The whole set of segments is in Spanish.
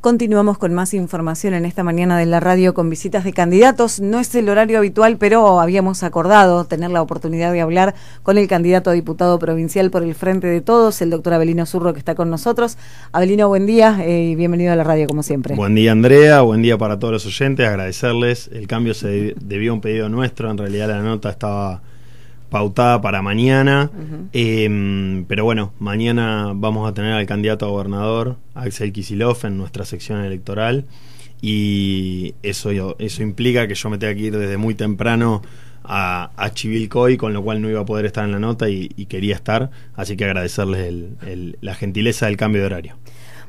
Continuamos con más información en esta mañana de la radio con visitas de candidatos. No es el horario habitual, pero habíamos acordado tener la oportunidad de hablar con el candidato a diputado provincial por el Frente de Todos, el doctor Abelino Zurro, que está con nosotros. Abelino, buen día eh, y bienvenido a la radio como siempre. Buen día, Andrea. Buen día para todos los oyentes. Agradecerles. El cambio se debió a un pedido nuestro. En realidad la nota estaba pautada para mañana. Em, pero bueno, mañana vamos a tener al candidato a gobernador, Axel Kisilov, en nuestra sección electoral. Y eso, eso implica que yo me tenga que ir desde muy temprano a, Chivilcoy, con lo cual no iba a poder estar en la nota y, quería estar. Así que agradecerles la gentileza del cambio de horario.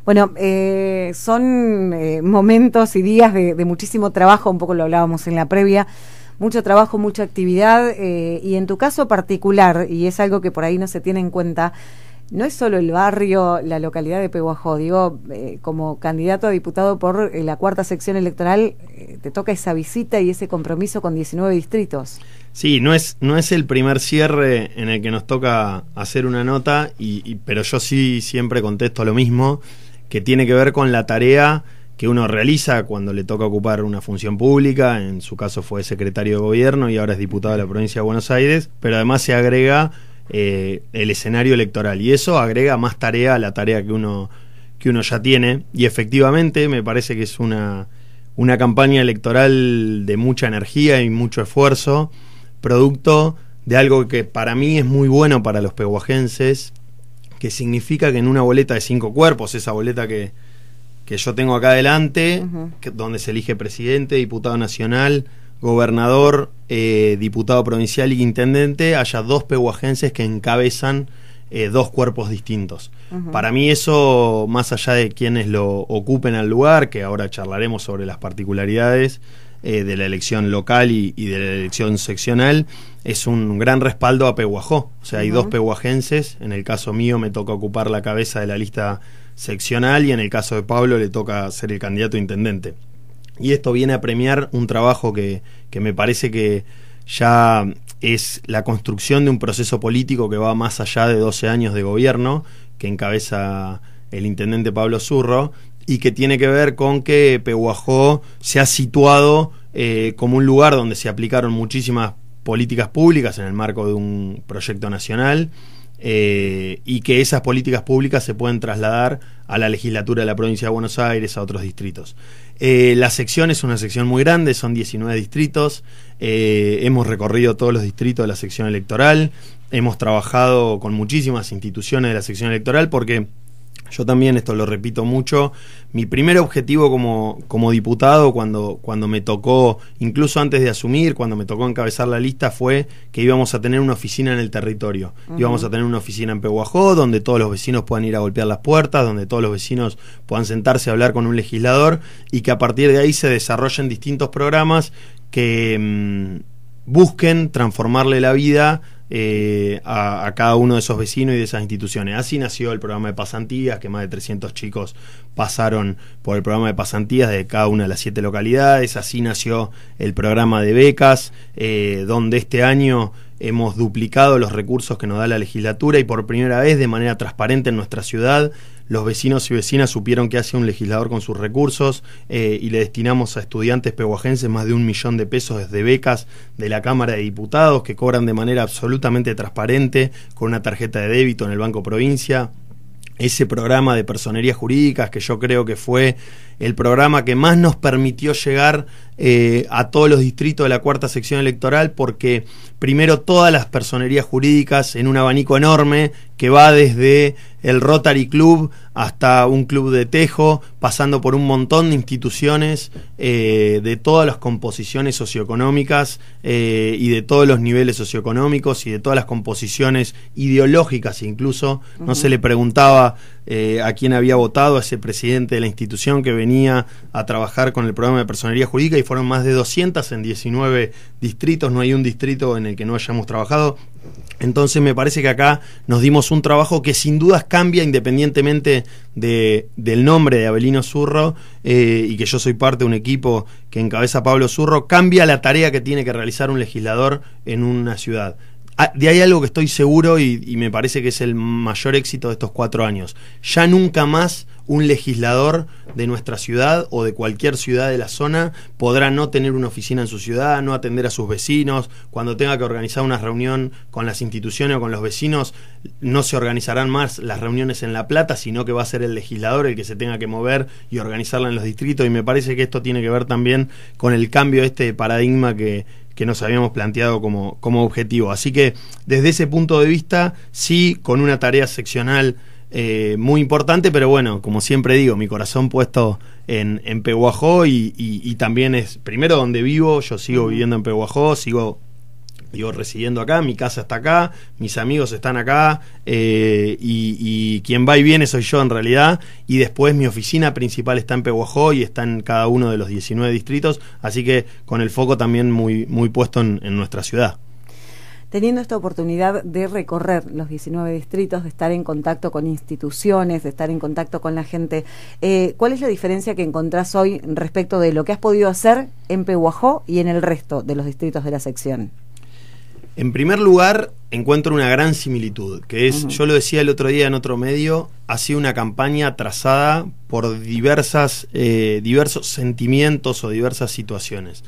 Bueno, eh, son eh, momentos y días de, de muchísimo trabajo, un poco lo hablábamos en la previa mucho trabajo, mucha actividad eh, y en tu caso particular, y es algo que por ahí no se tiene en cuenta, no es solo el barrio, la localidad de Peguajó, digo, eh, como candidato a diputado por eh, la cuarta sección electoral, te toca esa visita y ese compromiso con 19 distritos. Sí, no es, no es el primer cierre en el que nos toca hacer una nota, y, pero yo sí siempre contesto lo mismo, que tiene que ver con la tarea que uno realiza cuando le toca ocupar una función pública, en su caso fue secretario de gobierno y ahora es diputado de la provincia de Buenos Aires, pero además se agrega eh, el escenario electoral y eso agrega más tarea a la tarea que uno, que uno ya tiene y efectivamente me parece que es una, una campaña electoral de mucha energía y mucho esfuerzo, producto de algo que para mí es muy bueno para los pehuajenses, que significa que en una boleta de cinco cuerpos, esa boleta que, que yo tengo acá adelante, donde se elige presidente, diputado nacional, gobernador, eh, diputado provincial y intendente, haya dos pehuajenses que encabezan eh, dos cuerpos distintos. Para mí eso, más allá de quienes lo ocupen al lugar, que ahora charlaremos sobre las particularidades eh, de la elección local y, de la elección seccional, es un gran respaldo a Pehuajó. O sea, hay dos pehuajenses, en el caso mío me toca ocupar la cabeza de la lista seccional y en el caso de Pablo le toca ser el candidato a intendente. Y esto viene a premiar un trabajo que, me parece que ya es la construcción de un proceso político que va más allá de 12 años de gobierno que encabeza el intendente Pablo Zurro y que tiene que ver con que Pehuajó se ha situado eh, como un lugar donde se aplicaron muchísimas políticas públicas en el marco de un proyecto nacional eh, y que esas políticas públicas se pueden trasladar a la legislatura de la provincia de Buenos Aires, a otros distritos. Eh, la sección es una sección muy grande, son 19 distritos, eh, hemos recorrido todos los distritos de la sección electoral, hemos trabajado con muchísimas instituciones de la sección electoral porque yo también, esto lo repito mucho, mi primer objetivo como, diputado cuando, cuando me tocó, incluso antes de asumir, cuando me tocó encabezar la lista, fue que íbamos a tener una oficina en el territorio. Íbamos a tener una oficina en Pehuajó, donde todos los vecinos puedan ir a golpear las puertas, donde todos los vecinos puedan sentarse a hablar con un legislador y que a partir de ahí se desarrollen distintos programas que mm, busquen transformarle la vida eh, a, cada uno de esos vecinos y de esas instituciones. Así nació el programa de pasantías, que más de 300 chicos pasaron por el programa de pasantías de cada una de las siete localidades. Así nació el programa de becas, eh, donde este año hemos duplicado los recursos que nos da la legislatura y por primera vez de manera transparente en nuestra ciudad los vecinos y vecinas supieron que hace un legislador con sus recursos eh, y le destinamos a estudiantes pehuajenses más de un millón de pesos desde becas de la Cámara de Diputados que cobran de manera absolutamente transparente con una tarjeta de débito en el Banco Provincia ese programa de personerías jurídicas que yo creo que fue el programa que más nos permitió llegar eh, a todos los distritos de la cuarta sección electoral porque primero todas las personerías jurídicas en un abanico enorme que va desde el Rotary Club hasta un club de tejo, pasando por un montón de instituciones eh, de todas las composiciones socioeconómicas eh, y de todos los niveles socioeconómicos y de todas las composiciones ideológicas incluso. No se le preguntaba eh, a quién había votado a ese presidente de la institución que venía a trabajar con el programa de personería jurídica y fueron más de 200 en 19 distritos. No hay un distrito en el que no hayamos trabajado. Entonces me parece que acá nos dimos un trabajo que sin dudas cambia independientemente de, del nombre de Abelino Zurro eh, y que yo soy parte de un equipo que encabeza Pablo Zurro, cambia la tarea que tiene que realizar un legislador en una ciudad. Ah, de ahí algo que estoy seguro y, me parece que es el mayor éxito de estos cuatro años. Ya nunca más un legislador de nuestra ciudad o de cualquier ciudad de la zona podrá no tener una oficina en su ciudad, no atender a sus vecinos, cuando tenga que organizar una reunión con las instituciones o con los vecinos, no se organizarán más las reuniones en La Plata, sino que va a ser el legislador el que se tenga que mover y organizarla en los distritos. Y me parece que esto tiene que ver también con el cambio este paradigma que, que nos habíamos planteado como, como objetivo. Así que desde ese punto de vista, sí, con una tarea seccional eh, muy importante, pero bueno, como siempre digo, mi corazón puesto en, en Peguajó y, también es, primero donde vivo, yo sigo viviendo en Peguajó, sigo digo, residiendo acá, mi casa está acá, mis amigos están acá, eh, y, quien va y viene soy yo en realidad, y después mi oficina principal está en Pehuajó y está en cada uno de los 19 distritos, así que con el foco también muy, muy puesto en, nuestra ciudad. Teniendo esta oportunidad de recorrer los 19 distritos, de estar en contacto con instituciones, de estar en contacto con la gente, eh, ¿cuál es la diferencia que encontrás hoy respecto de lo que has podido hacer en Pehuajó y en el resto de los distritos de la sección? En primer lugar, encuentro una gran similitud, que es, yo lo decía el otro día en otro medio, ha sido una campaña trazada por diversas, eh, diversos sentimientos o diversas situaciones.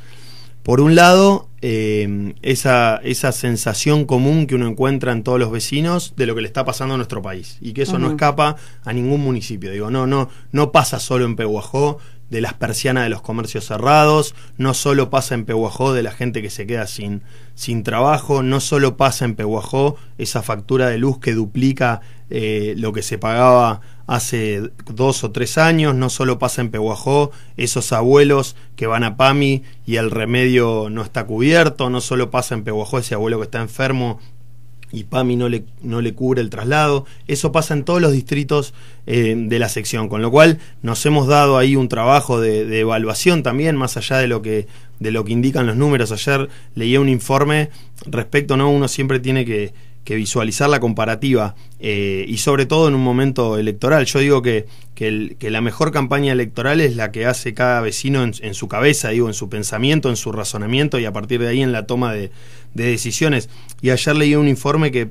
Por un lado, eh, esa, esa, sensación común que uno encuentra en todos los vecinos de lo que le está pasando a nuestro país y que eso no escapa a ningún municipio. Digo, no, no, no pasa solo en Pehuajó de las persianas de los comercios cerrados, no solo pasa en Pehuajó de la gente que se queda sin, sin trabajo, no solo pasa en Pehuajó esa factura de luz que duplica eh, lo que se pagaba hace dos o tres años, no solo pasa en Pehuajó esos abuelos que van a PAMI y el remedio no está cubierto, no solo pasa en Pehuajó ese abuelo que está enfermo y PAMI no le, no le cubre el traslado. Eso pasa en todos los distritos eh, de la sección, con lo cual nos hemos dado ahí un trabajo de, de, evaluación también, más allá de lo, que, de lo que indican los números. Ayer leí un informe respecto, ¿no? Uno siempre tiene que que visualizar la comparativa eh, y sobre todo en un momento electoral. Yo digo que, que, la mejor campaña electoral es la que hace cada vecino en, su cabeza, digo, en su pensamiento, en su razonamiento y a partir de ahí en la toma de decisiones. Y ayer leí un informe que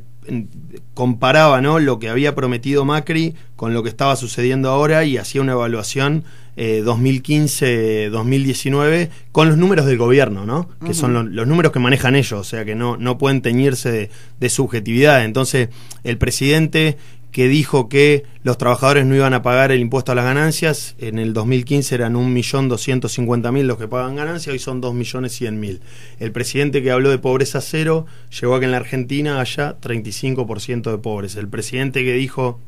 comparaba ¿no? lo que había prometido Macri con lo que estaba sucediendo ahora y hacía una evaluación 2015-2019 eh, con los números del gobierno, ¿no? que son los números que manejan ellos, o sea que no, no pueden teñirse de subjetividad. Entonces, el presidente que dijo que los trabajadores no iban a pagar el impuesto a las ganancias. En el 2015 eran 1.250.000 los que pagan ganancias, hoy son 2.100.000. El presidente que habló de pobreza cero llegó a que en la Argentina haya 35% de pobres. El presidente que dijo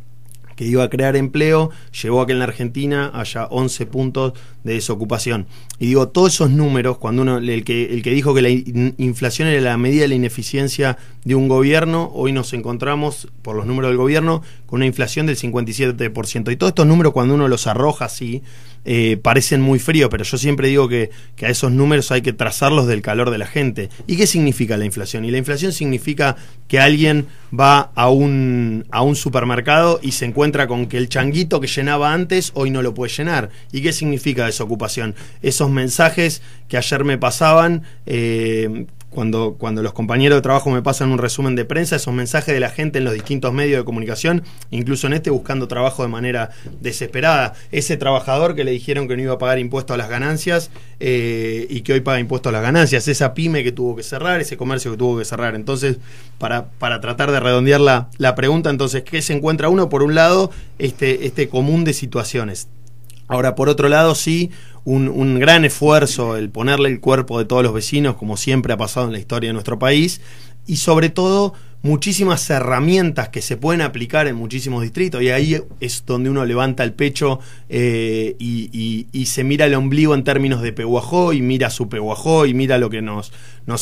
que iba a crear empleo llevó a que en la Argentina haya 11 puntos de desocupación. Y digo, todos esos números, cuando uno, el que, el que dijo que la inflación era la medida de la ineficiencia de un gobierno, hoy nos encontramos, por los números del gobierno, con una inflación del 57%. Y todos estos números, cuando uno los arroja así, eh, parecen muy fríos, pero yo siempre digo que, que, a esos números hay que trazarlos del calor de la gente. ¿Y qué significa la inflación? Y la inflación significa que alguien va a un, a un supermercado y se encuentra con que el changuito que llenaba antes hoy no lo puede llenar. ¿Y qué significa desocupación? Esos mensajes que ayer me pasaban, eh, cuando, cuando los compañeros de trabajo me pasan un resumen de prensa, esos mensajes de la gente en los distintos medios de comunicación, incluso en este buscando trabajo de manera desesperada. Ese trabajador que le dijeron que no iba a pagar impuestos a las ganancias eh, y que hoy paga impuestos a las ganancias, esa pyme que tuvo que cerrar, ese comercio que tuvo que cerrar. Entonces, para, para tratar de redondear la, pregunta, entonces, ¿qué se encuentra uno? Por un lado, este, este común de situaciones Ahora, por otro lado, sí, un, gran esfuerzo el ponerle el cuerpo de todos los vecinos, como siempre ha pasado en la historia de nuestro país, y sobre todo muchísimas herramientas que se pueden aplicar en muchísimos distritos y ahí es donde uno levanta el pecho eh, y, se mira el ombligo en términos de Pehuajó y mira su Pehuajó y mira lo que nos,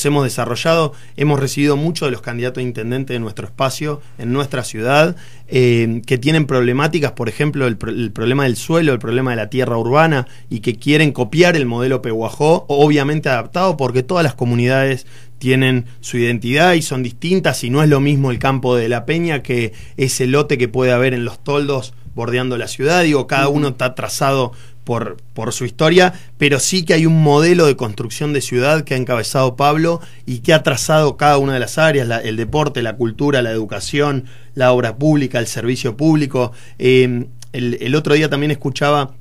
hemos desarrollado. Hemos recibido muchos de los candidatos a intendente de nuestro espacio, en nuestra ciudad, eh, que tienen problemáticas, por ejemplo, el, el, problema del suelo, el problema de la tierra urbana y que quieren copiar el modelo Pehuajó, obviamente adaptado porque todas las comunidades tienen su identidad y son distintas y no es lo mismo el campo de la peña que ese lote que puede haber en los toldos bordeando la ciudad, digo, cada uno está trazado por, por, su historia, pero sí que hay un modelo de construcción de ciudad que ha encabezado Pablo y que ha trazado cada una de las áreas, el deporte, la cultura, la educación, la obra pública, el servicio público. Eh, el otro día también escuchaba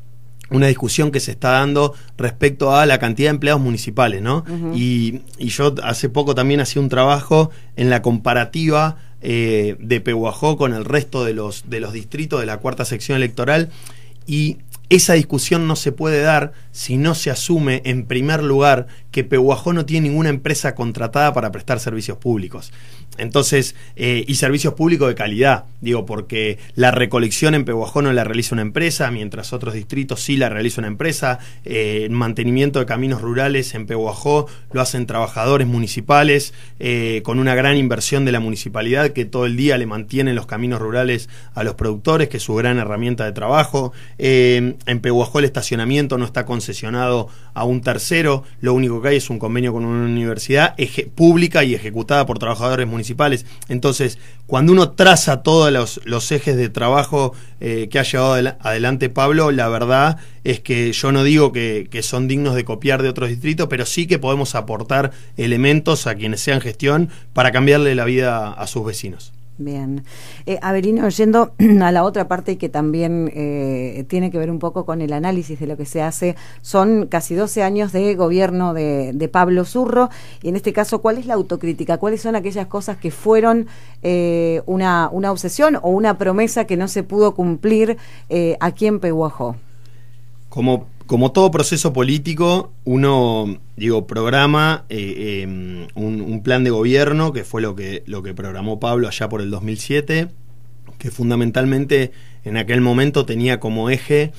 una discusión que se está dando respecto a la cantidad de empleados municipales, ¿no? y, yo hace poco también hacía un trabajo en la comparativa eh, de Pehuajó con el resto de los, de los distritos de la cuarta sección electoral y esa discusión no se puede dar si no se asume, en primer lugar, que Pehuajó no tiene ninguna empresa contratada para prestar servicios públicos. Entonces, eh, y servicios públicos de calidad, digo, porque la recolección en Pehuajó no la realiza una empresa, mientras otros distritos sí la realiza una empresa, eh, mantenimiento de caminos rurales en Pehuajó lo hacen trabajadores municipales, eh, con una gran inversión de la municipalidad que todo el día le mantienen los caminos rurales a los productores, que es su gran herramienta de trabajo en Pehuajó el estacionamiento no está concesionado a un tercero, lo único que hay es un convenio con una universidad pública y ejecutada por trabajadores municipales. Entonces, cuando uno traza todos los, ejes de trabajo eh, que ha llevado adelante Pablo, la verdad es que yo no digo que son dignos de copiar de otros distritos, pero sí que podemos aportar elementos a quienes sean gestión para cambiarle la vida a sus vecinos. Bien. Eh, yendo a la otra parte que también eh, tiene que ver un poco con el análisis de lo que se hace, son casi 12 años de gobierno de, Pablo Zurro, y en este caso, ¿cuál es la autocrítica? ¿Cuáles son aquellas cosas que fueron eh, una, una, obsesión o una promesa que no se pudo cumplir eh, aquí en Pehuajó? Como como todo proceso político, uno, digo, programa eh, em, un, plan de gobierno, que fue lo que, lo que programó Pablo allá por el 2007, que fundamentalmente en aquel momento tenía como eje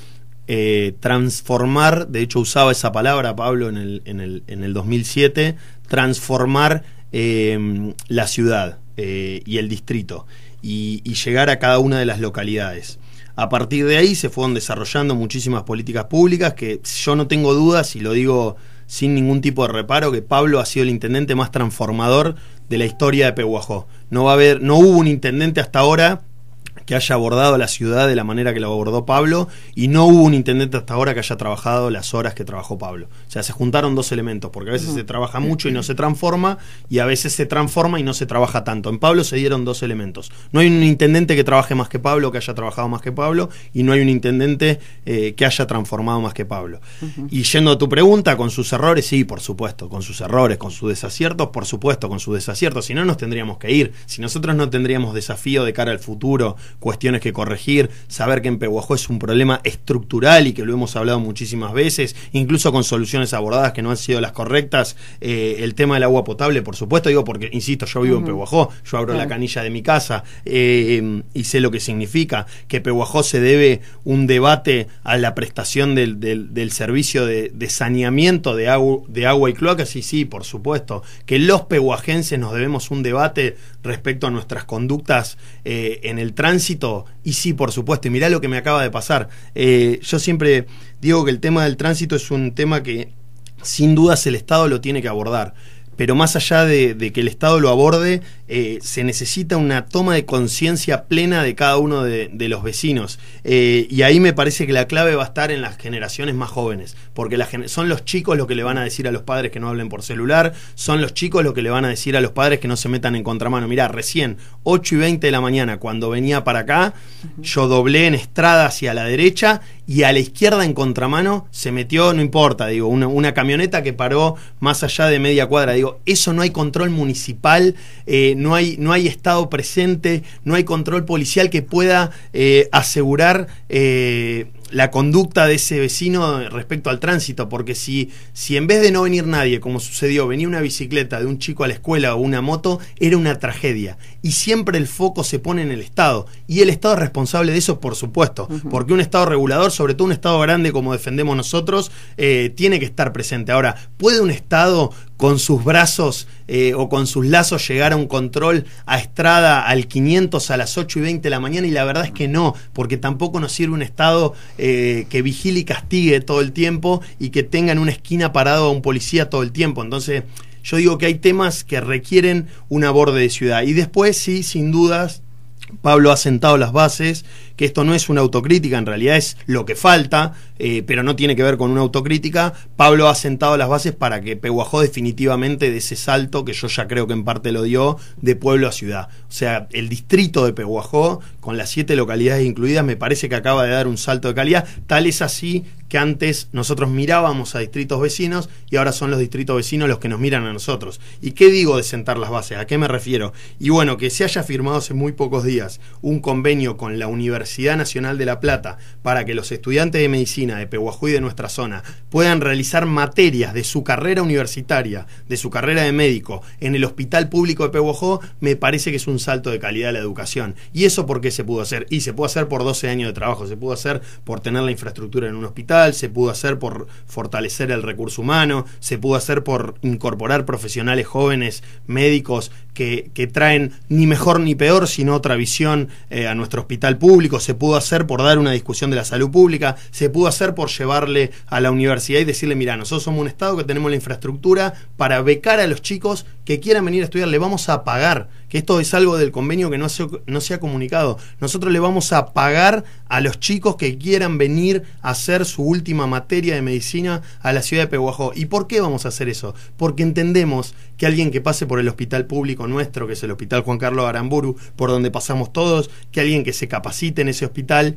eh, transformar, de hecho usaba esa palabra Pablo en el, en el, en 2007, transformar em, la ciudad eh, y el distrito y llegar a cada una de las localidades. A partir de ahí se fueron desarrollando muchísimas políticas públicas que yo no tengo dudas y lo digo sin ningún tipo de reparo que Pablo ha sido el intendente más transformador de la historia de Pehuajó. No va a haber, no hubo un intendente hasta ahora que haya abordado la ciudad de la manera que la abordó Pablo y no hubo un intendente hasta ahora que haya trabajado las horas que trabajó Pablo. O sea, se juntaron dos elementos, porque a veces se trabaja mucho y no se transforma y a veces se transforma y no se trabaja tanto. En Pablo se dieron dos elementos. No hay un intendente que trabaje más que Pablo, que haya trabajado más que Pablo y no hay un intendente eh, que haya transformado más que Pablo. Y yendo a tu pregunta, con sus errores, sí, por supuesto, con sus errores, con sus desaciertos, por supuesto, con sus desaciertos, si no nos tendríamos que ir, si nosotros no tendríamos desafío de cara al futuro, cuestiones que corregir, saber que en Pehuajó es un problema estructural y que lo hemos hablado muchísimas veces, incluso con soluciones abordadas que no han sido las correctas. Eh, el tema del agua potable, por supuesto, digo porque, insisto, yo vivo en Pehuajó yo abro la canilla de mi casa eh, y sé lo que significa, que Pehuajó se debe un debate a la prestación del, servicio de, saneamiento de, agua de agua y cloacas, y sí, por supuesto, que los peguajenses nos debemos un debate respecto a nuestras conductas eh, en el tránsito y sí, por supuesto, y mirá lo que me acaba de pasar. Eh, yo siempre digo que el tema del tránsito es un tema que sin dudas el Estado lo tiene que abordar pero más allá de, que el Estado lo aborde, eh, se necesita una toma de conciencia plena de cada uno de, los vecinos. Eh, y ahí me parece que la clave va a estar en las generaciones más jóvenes, porque son los chicos los que le van a decir a los padres que no hablen por celular, son los chicos los que le van a decir a los padres que no se metan en contramano. Mirá, recién, 8 y 20 de la mañana, cuando venía para acá, yo doblé en estrada hacia la derecha y a la izquierda en contramano se metió, no importa, digo, una, camioneta que paró más allá de media cuadra. Digo, eso no hay control municipal, eh, no, hay, no hay Estado presente, no hay control policial que pueda eh, asegurar... Eh, la conducta de ese vecino respecto al tránsito, porque si, si en vez de no venir nadie, como sucedió, venía una bicicleta de un chico a la escuela o una moto, era una tragedia. Y siempre el foco se pone en el Estado. Y el Estado es responsable de eso, por supuesto, porque un Estado regulador, sobre todo un Estado grande como defendemos nosotros, eh, tiene que estar presente. Ahora, ¿puede un Estado con sus brazos eh, o con sus lazos llegar a un control a Estrada al 500 a las 8 y 20 de la mañana y la verdad es que no, porque tampoco nos sirve un Estado eh, que vigile y castigue todo el tiempo y que tenga en una esquina parado a un policía todo el tiempo. Entonces yo digo que hay temas que requieren un aborde de ciudad y después sí, sin dudas, Pablo ha sentado las bases que esto no es una autocrítica, en realidad es lo que falta, eh, pero no tiene que ver con una autocrítica. Pablo ha sentado las bases para que Peguajó definitivamente de ese salto, que yo ya creo que en parte lo dio, de pueblo a ciudad. O sea, el distrito de Peguajó, con las siete localidades incluidas, me parece que acaba de dar un salto de calidad. Tal es así que antes nosotros mirábamos a distritos vecinos y ahora son los distritos vecinos los que nos miran a nosotros. ¿Y qué digo de sentar las bases? ¿A qué me refiero? Y bueno, que se haya firmado hace muy pocos días un convenio con la universidad Nacional de La Plata para que los estudiantes de medicina de Pehuajú y de nuestra zona puedan realizar materias de su carrera universitaria, de su carrera de médico, en el Hospital Público de Pehuajó, me parece que es un salto de calidad de la educación. Y eso porque se pudo hacer. Y se pudo hacer por 12 años de trabajo, se pudo hacer por tener la infraestructura en un hospital, se pudo hacer por fortalecer el recurso humano, se pudo hacer por incorporar profesionales jóvenes, médicos que, traen ni mejor ni peor, sino otra visión eh, a nuestro hospital público. Se pudo hacer por dar una discusión de la salud pública, se pudo hacer por llevarle a la universidad y decirle, mira, nosotros somos un Estado que tenemos la infraestructura para becar a los chicos que quieran venir a estudiar, le vamos a pagar que esto es algo del convenio que no se, no se ha comunicado. Nosotros le vamos a pagar a los chicos que quieran venir a hacer su última materia de medicina a la ciudad de Pehuajó. ¿Y por qué vamos a hacer eso? Porque entendemos que alguien que pase por el hospital público nuestro, que es el Hospital Juan Carlos Aramburu, por donde pasamos todos, que alguien que se capacite en ese hospital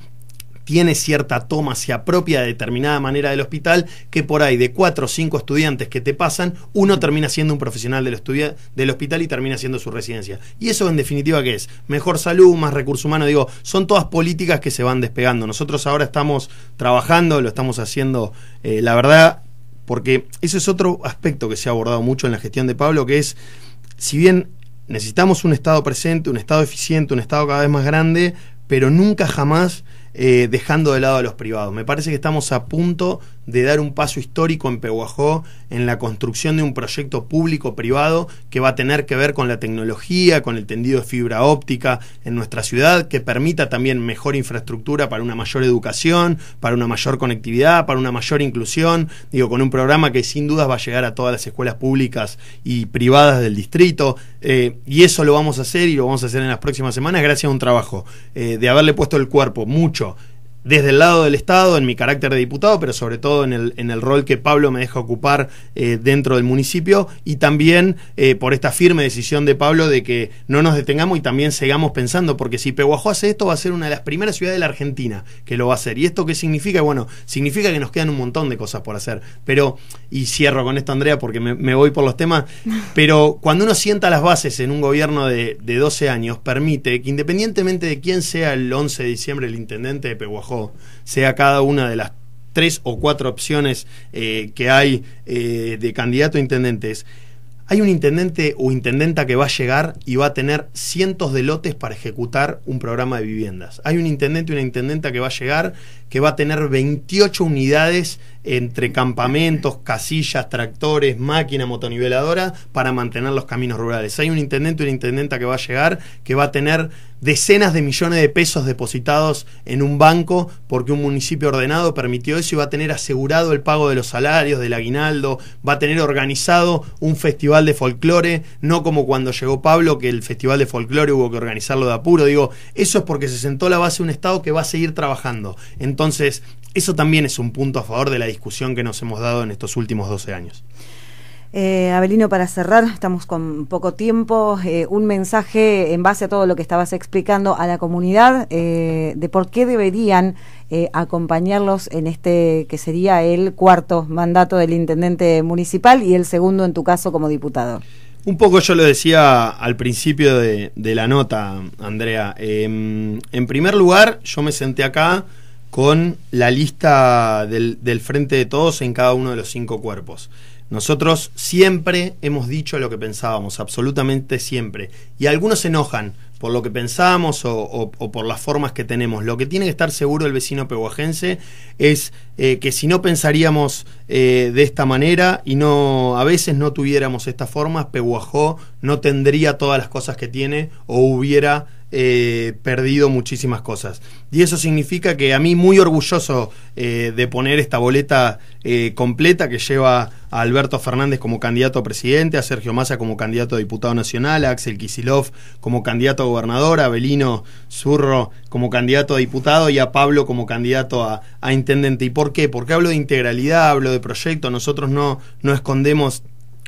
tiene cierta toma, se apropia de determinada manera del hospital, que por ahí de cuatro o cinco estudiantes que te pasan, uno termina siendo un profesional del, del hospital y termina siendo su residencia. Y eso en definitiva qué es? Mejor salud, más recursos humanos... digo, son todas políticas que se van despegando. Nosotros ahora estamos trabajando, lo estamos haciendo, eh, la verdad, porque ese es otro aspecto que se ha abordado mucho en la gestión de Pablo, que es, si bien necesitamos un Estado presente, un Estado eficiente, un Estado cada vez más grande, pero nunca jamás eh, dejando de lado a los privados. Me parece que estamos a punto de dar un paso histórico en Pehuajó en la construcción de un proyecto público-privado que va a tener que ver con la tecnología, con el tendido de fibra óptica en nuestra ciudad, que permita también mejor infraestructura para una mayor educación, para una mayor conectividad, para una mayor inclusión, digo, con un programa que sin dudas va a llegar a todas las escuelas públicas y privadas del distrito. Eh, y eso lo vamos a hacer y lo vamos a hacer en las próximas semanas gracias a un trabajo eh, de haberle puesto el cuerpo mucho Bradshaw desde el lado del Estado, en mi carácter de diputado, pero sobre todo en el, en el rol que Pablo me deja ocupar eh, dentro del municipio y también eh, por esta firme decisión de Pablo de que no nos detengamos y también sigamos pensando, porque si Peguajó hace esto va a ser una de las primeras ciudades de la Argentina que lo va a hacer. ¿Y esto qué significa? Bueno, significa que nos quedan un montón de cosas por hacer, pero, y cierro con esto Andrea porque me, voy por los temas, pero cuando uno sienta las bases en un gobierno de, de 12 años, permite que independientemente de quién sea el 11 de diciembre el intendente de Peguajó, sea cada una de las tres o cuatro opciones eh, que hay eh, de candidato a intendentes, hay un intendente o intendenta que va a llegar y va a tener cientos de lotes para ejecutar un programa de viviendas. Hay un intendente o una intendenta que va a llegar que va a tener 28 unidades entre campamentos, casillas, tractores, máquina motoniveladora para mantener los caminos rurales. Hay un intendente o una intendenta que va a llegar que va a tener decenas de millones de pesos depositados en un banco porque un municipio ordenado permitió eso y va a tener asegurado el pago de los salarios, del aguinaldo, va a tener organizado un festival de folclore, no como cuando llegó Pablo, que el festival de folclore hubo que organizarlo de apuro. Digo, eso es porque se sentó la base de un Estado que va a seguir trabajando. Entonces, eso también es un punto a favor de la discusión que nos hemos dado en estos últimos 12 años. Eh, Abelino, para cerrar, estamos con poco tiempo, eh, un mensaje en base a todo lo que estabas explicando a la comunidad eh, de por qué deberían eh, acompañarlos en este que sería el cuarto mandato del intendente municipal y el segundo en tu caso como diputado. Un poco yo lo decía al principio de, la nota, Andrea. Em, en primer lugar, yo me senté acá con la lista del frente de todos en cada uno de los cinco cuerpos. Nosotros siempre hemos dicho lo que pensábamos, absolutamente siempre. Y algunos se enojan por lo que pensábamos o, por las formas que tenemos. Lo que tiene que estar seguro el vecino pehuajense es eh, que si no pensaríamos eh, de esta manera y no a veces no tuviéramos estas formas, Pehuajó no tendría todas las cosas que tiene o hubiera eh, perdido muchísimas cosas. Y eso significa que a mí muy orgulloso eh, de poner esta boleta eh, completa que lleva a Alberto Fernández como candidato a presidente, a Sergio Massa como candidato a diputado nacional, a Axel Kisilov como candidato a gobernador, a Belino Zurro como candidato a diputado y a Pablo como candidato a, intendente. ¿Y por qué? Porque hablo de integralidad, hablo de proyecto, nosotros no, no escondemos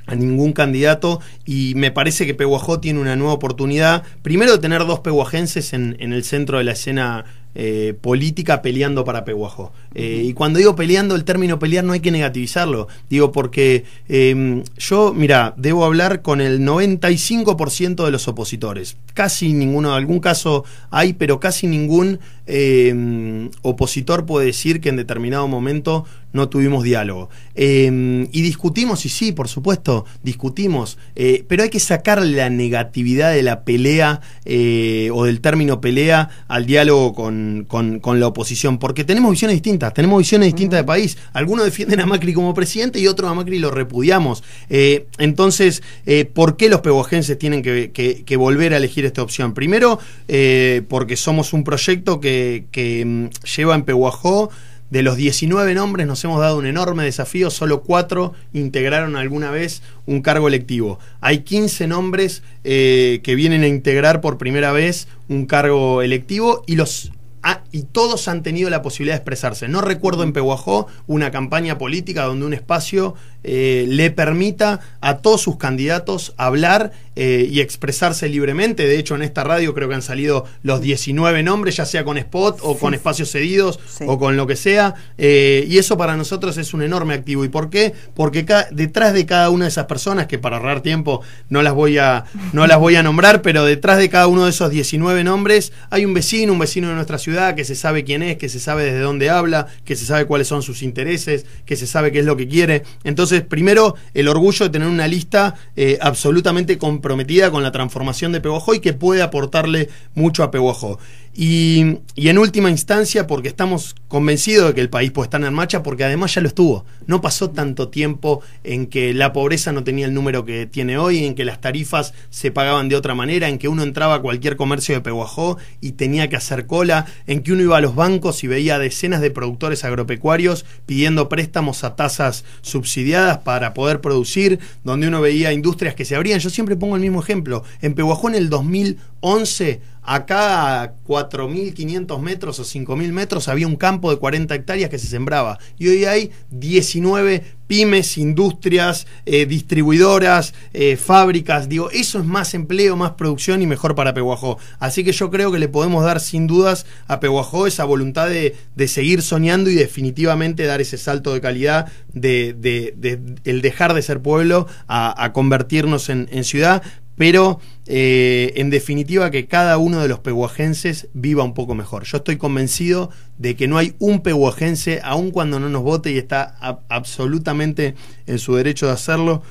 a ningún candidato y me parece que Peguajó tiene una nueva oportunidad, primero de tener dos peguajenses en, en el centro de la escena eh, política peleando para peguajo eh, y cuando digo peleando, el término pelear no hay que negativizarlo. Digo porque em, yo, mira, debo hablar con el 95% de los opositores. Casi ninguno, algún caso hay, pero casi ningún em, opositor puede decir que en determinado momento no tuvimos diálogo. Em, y discutimos, y sí, por supuesto, discutimos, eh, pero hay que sacar la negatividad de la pelea o del término pelea al diálogo con, con, la oposición, porque tenemos visiones distintas, tenemos visiones distintas de país. Algunos defienden a Macri como presidente y otros a Macri lo repudiamos. Eh, entonces, eh, ¿por qué los peguajenses tienen que, volver a elegir esta opción? Primero, eh, porque somos un proyecto que, mm, lleva en Pehuajó, de los 19 nombres nos hemos dado un enorme desafío, solo 4 integraron alguna vez un cargo electivo. Hay 15 nombres que vienen a integrar por primera vez un cargo electivo y los Ah, y todos han tenido la posibilidad de expresarse. No recuerdo en Peguajó una campaña política donde un espacio eh, le permita a todos sus candidatos hablar eh, y expresarse libremente. De hecho, en esta radio creo que han salido los 19 nombres, ya sea con spot o con espacios cedidos o con lo que sea. Eh, y eso para nosotros es un enorme activo. ¿Y por qué? Porque detrás de cada una de esas personas, que para ahorrar tiempo no las voy a, no las voy a nombrar, pero detrás de cada uno de esos 19 nombres hay un vecino, un vecino de nuestra ciudad que se sabe quién es, que se sabe desde dónde habla, que se sabe cuáles son sus intereses, que se sabe qué es lo que quiere. Entonces, entonces, primero, el orgullo de tener una lista eh, absolutamente comprometida con la transformación de Peguajó y que puede aportarle mucho a Peguajó. Y, en última instancia, porque estamos convencidos de que el país puede estar en marcha, porque además ya lo estuvo. No pasó tanto tiempo en que la pobreza no tenía el número que tiene hoy, en que las tarifas se pagaban de otra manera, en que uno entraba a cualquier comercio de Pehuajó y tenía que hacer cola, en que uno iba a los bancos y veía decenas de productores agropecuarios pidiendo préstamos a tasas subsidiadas para poder producir, donde uno veía industrias que se abrían. Yo siempre pongo el mismo ejemplo. En Pehuajó, en el 2011 Acá a 4.500 metros o 5.000 metros había un campo de 40 hectáreas que se sembraba y hoy hay 19 pymes, industrias, eh, distribuidoras, eh, fábricas. Digo, eso es más empleo, más producción y mejor para Peguajó. Así que yo creo que le podemos dar sin dudas a Peguajó esa voluntad de, seguir soñando y definitivamente dar ese salto de calidad de, de, el dejar de ser pueblo a, convertirnos en ciudad pero eh, en definitiva que cada uno de los pehuajenses viva un poco mejor. Yo estoy convencido de que no hay un pehuajense, aun cuando no nos vote y está absolutamente en su derecho de hacerlo,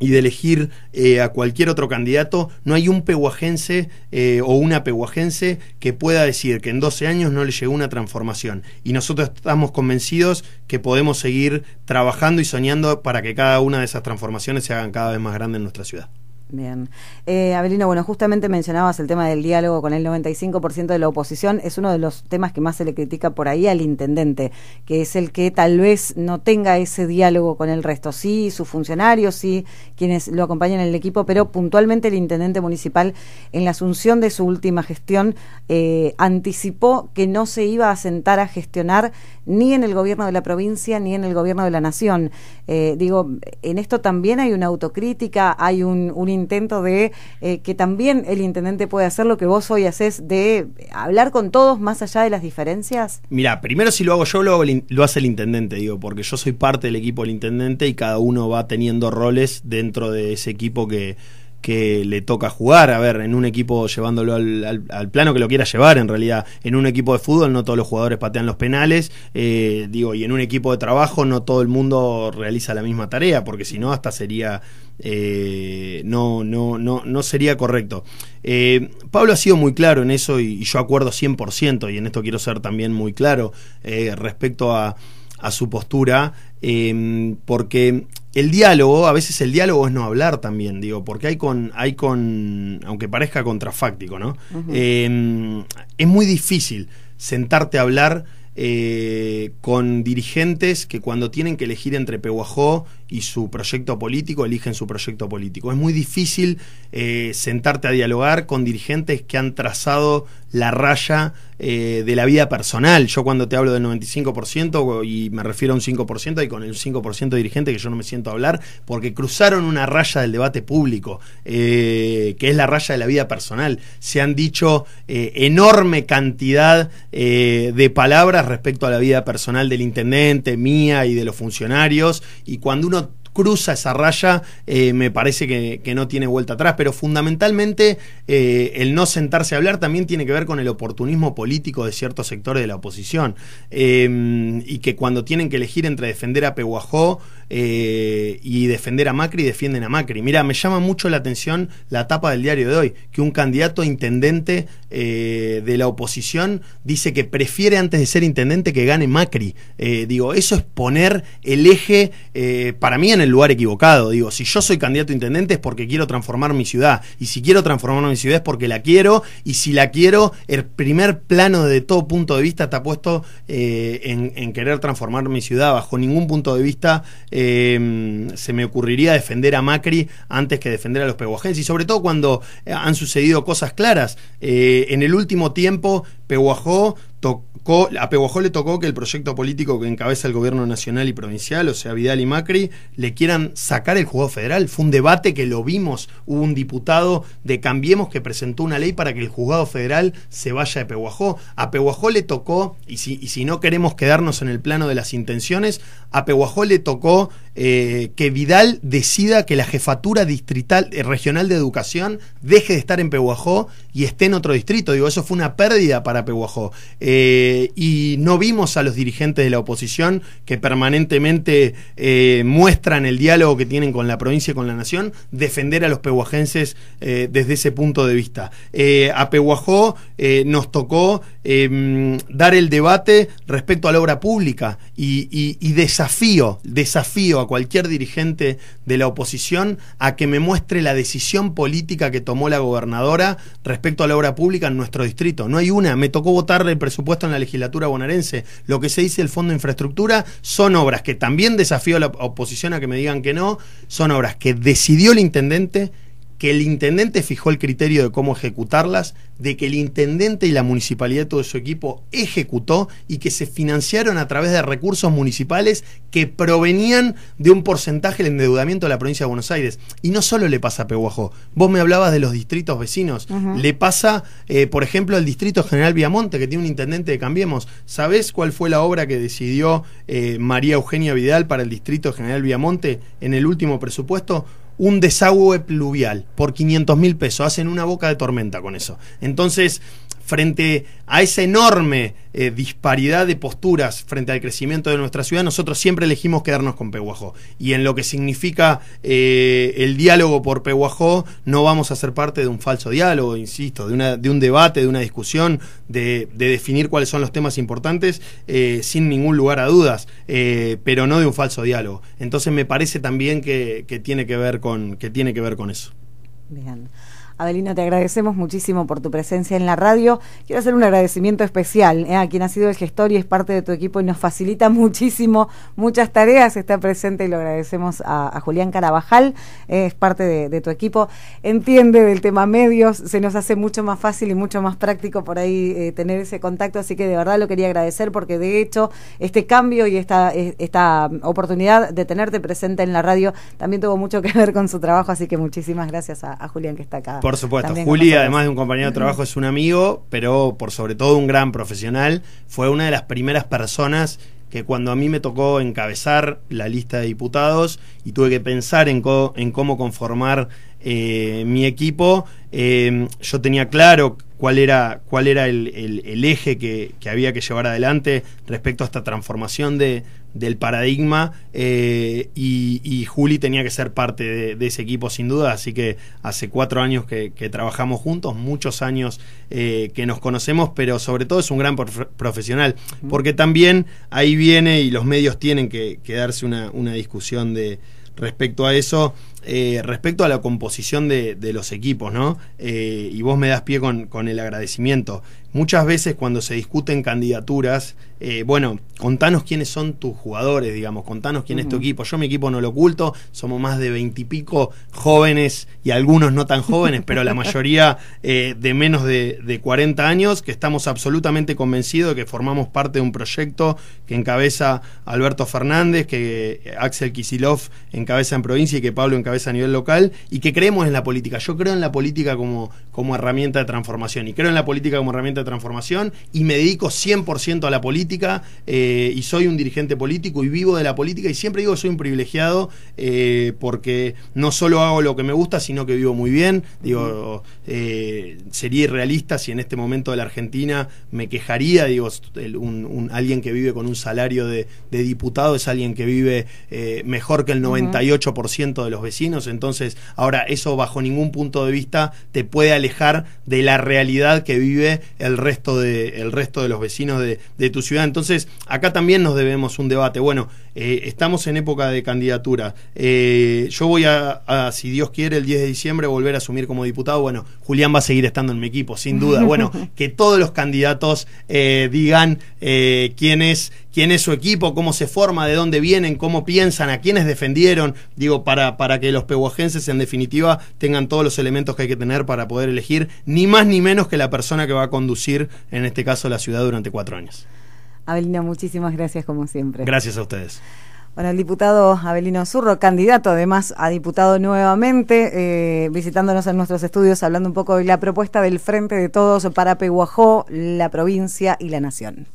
y de elegir eh, a cualquier otro candidato, no hay un pehuajense eh, o una pehuajense que pueda decir que en 12 años no le llegó una transformación. Y nosotros estamos convencidos que podemos seguir trabajando y soñando para que cada una de esas transformaciones se hagan cada vez más grandes en nuestra ciudad. Bien. Eh, Abelino, bueno, justamente mencionabas el tema del diálogo con el 95% de la oposición. Es uno de los temas que más se le critica por ahí al intendente, que es el que tal vez no tenga ese diálogo con el resto. Sí, sus funcionarios, sí, quienes lo acompañan en el equipo, pero puntualmente el intendente municipal, en la asunción de su última gestión, eh, anticipó que no se iba a sentar a gestionar ni en el gobierno de la provincia ni en el gobierno de la nación. Eh, digo, en esto también hay una autocrítica, hay un, un intento de eh, que también el intendente puede hacer lo que vos hoy haces, de hablar con todos más allá de las diferencias? Mira, primero si lo hago yo, lo, lo hace el intendente, digo, porque yo soy parte del equipo del intendente y cada uno va teniendo roles dentro de ese equipo que que le toca jugar, a ver, en un equipo llevándolo al, plano que lo quiera llevar, en realidad, en un equipo de fútbol no todos los jugadores patean los penales, eh, digo, y en un equipo de trabajo no todo el mundo realiza la misma tarea, porque si no, hasta sería, eh, no, no, no, no sería correcto. Eh, Pablo ha sido muy claro en eso y, yo acuerdo 100%, y en esto quiero ser también muy claro respecto a su postura, porque el diálogo, a veces el diálogo es no hablar también, digo, porque hay con, hay con aunque parezca contrafáctico, ¿no? Em, es muy difícil sentarte a hablar eh, con dirigentes que cuando tienen que elegir entre Pehuajó y su proyecto político eligen su proyecto político. Es muy difícil eh, sentarte a dialogar con dirigentes que han trazado la raya eh, de la vida personal. Yo cuando te hablo del 95% y me refiero a un 5% y con el 5% de dirigentes que yo no me siento a hablar porque cruzaron una raya del debate público, eh, que es la raya de la vida personal. Se han dicho enorme cantidad de palabras respecto a la vida personal del intendente, mía y de los funcionarios y cuando uno cruza esa raya, eh, me parece que, no tiene vuelta atrás. Pero fundamentalmente eh, el no sentarse a hablar también tiene que ver con el oportunismo político de ciertos sectores de la oposición. Eh, y que cuando tienen que elegir entre defender a Peguajó y defender a Macri, defienden a Macri. Mira, me llama mucho la atención la tapa del diario de hoy, que un candidato intendente de la oposición dice que prefiere antes de ser intendente que gane Macri. digo, eso es poner el eje para mí en el lugar equivocado. Digo, si yo soy candidato a intendente es porque quiero transformar mi ciudad. Y si quiero transformar mi ciudad es porque la quiero. Y si la quiero, el primer plano de todo punto de vista está puesto eh, en, querer transformar mi ciudad. Bajo ningún punto de vista eh, se me ocurriría defender a Macri antes que defender a los peguajenses. Y sobre todo cuando eh, han sucedido cosas claras. en el último tiempo, Peguajó tocó, a Peguajó le tocó que el proyecto político que encabeza el gobierno nacional y provincial, o sea, Vidal y Macri, le quieran sacar el juzgado federal. Fue un debate que lo vimos. Hubo un diputado de Cambiemos que presentó una ley para que el juzgado federal se vaya de Pehuajó A Peguajó le tocó, y si, no queremos quedarnos en el plano de las intenciones, a Pehuajó le tocó eh, que Vidal decida que la jefatura distrital eh, regional de educación deje de estar en Pehuajó y esté en otro distrito. Digo, eso fue una pérdida para Peguajó. Eh, y no vimos a los dirigentes de la oposición que permanentemente eh, muestran el diálogo que tienen con la provincia y con la nación, defender a los pehuajenses eh, desde ese punto de vista. a Pehuajó nos tocó Em, dar el debate respecto a la obra pública y, desafío, desafío a cualquier dirigente de la oposición a que me muestre la decisión política que tomó la gobernadora respecto a la obra pública en nuestro distrito. No hay una, me tocó votar el presupuesto en la legislatura bonaerense. Lo que se dice el Fondo de Infraestructura son obras que también desafío a la oposición a que me digan que no, son obras que decidió el intendente que el intendente fijó el criterio de cómo ejecutarlas, de que el intendente y la municipalidad todo su equipo ejecutó y que se financiaron a través de recursos municipales que provenían de un porcentaje del endeudamiento de la provincia de Buenos Aires. Y no solo le pasa a Pehuajó, vos me hablabas de los distritos vecinos, le pasa, eh, por ejemplo, al distrito general Viamonte, que tiene un intendente de Cambiemos. ¿Sabés cuál fue la obra que decidió eh, María Eugenia Vidal para el distrito general Viamonte en el último presupuesto? un desagüe pluvial por 500 mil pesos. Hacen una boca de tormenta con eso. Entonces, frente a esa enorme eh, disparidad de posturas frente al crecimiento de nuestra ciudad, nosotros siempre elegimos quedarnos con Pehuajó. Y en lo que significa eh, el diálogo por Pehuajó, no vamos a ser parte de un falso diálogo, insisto, de, una, de un debate, de una discusión, de, definir cuáles son los temas importantes, eh, sin ningún lugar a dudas, pero no de un falso diálogo. Entonces me parece también que, que tiene que ver con, que tiene que ver con eso. Bien. Adelina, te agradecemos muchísimo por tu presencia en la radio. Quiero hacer un agradecimiento especial eh, a quien ha sido el gestor y es parte de tu equipo y nos facilita muchísimo muchas tareas. Está presente y lo agradecemos a, Julián Carabajal, eh, es parte de, tu equipo. Entiende del tema medios, se nos hace mucho más fácil y mucho más práctico por ahí eh, tener ese contacto, así que de verdad lo quería agradecer porque de hecho este cambio y esta, e, esta oportunidad de tenerte presente en la radio también tuvo mucho que ver con su trabajo, así que muchísimas gracias a, Julián que está acá. Por supuesto. Juli, además de un compañero de trabajo, es un amigo, pero por sobre todo un gran profesional. Fue una de las primeras personas que cuando a mí me tocó encabezar la lista de diputados y tuve que pensar en, en cómo conformar eh, mi equipo, eh, yo tenía claro cuál era, cuál era el, eje que, había que llevar adelante respecto a esta transformación de, del paradigma eh, y, Juli tenía que ser parte de, ese equipo sin duda, así que hace cuatro años que, trabajamos juntos, muchos años eh, que nos conocemos, pero sobre todo es un gran profesional, porque también ahí viene y los medios tienen que, quedarse darse una discusión de respecto a eso, eh, respecto a la composición de, los equipos, ¿no? Eh, y vos me das pie con el agradecimiento. Muchas veces cuando se discuten candidaturas, eh, bueno, contanos quiénes son tus jugadores, digamos, contanos quién es tu equipo. Yo mi equipo no lo oculto, somos más de veintipico jóvenes y algunos no tan jóvenes, pero la mayoría eh, de menos de, 40 años, que estamos absolutamente convencidos de que formamos parte de un proyecto que encabeza Alberto Fernández, que eh, Axel Kisilov encabeza en provincia y que Pablo encabeza a nivel local, y que creemos en la política. Yo creo en la política como, como herramienta de transformación, y creo en la política como herramienta de transformación, y me dedico 100% a la política eh, y soy un dirigente político y vivo de la política y siempre digo soy un privilegiado eh, porque no solo hago lo que me gusta, sino que vivo muy bien. Digo, eh, sería irrealista si en este momento de la Argentina me quejaría, digo, un, alguien que vive con un salario de, diputado es alguien que vive mejor que el 98% de los vecinos, entonces ahora eso bajo ningún punto de vista te puede alejar de la realidad que vive el resto de, el resto de los vecinos de tu ciudad entonces, acá también nos debemos un debate. Bueno, eh, estamos en época de candidatura. Eh, yo voy a, si Dios quiere, el 10 de diciembre volver a asumir como diputado. Bueno, Julián va a seguir estando en mi equipo, sin duda. Bueno, que todos los candidatos eh, digan quién es quién es su equipo, cómo se forma, de dónde vienen, cómo piensan, a quiénes defendieron, digo, para, para que los pehuajenses en definitiva tengan todos los elementos que hay que tener para poder elegir, ni más ni menos que la persona que va a conducir, en este caso, la ciudad durante cuatro años. Abelino, muchísimas gracias como siempre. Gracias a ustedes. Bueno, el diputado Abelino Zurro, candidato además a diputado nuevamente, eh, visitándonos en nuestros estudios, hablando un poco de la propuesta del Frente de Todos para Pehuajó, la provincia y la nación.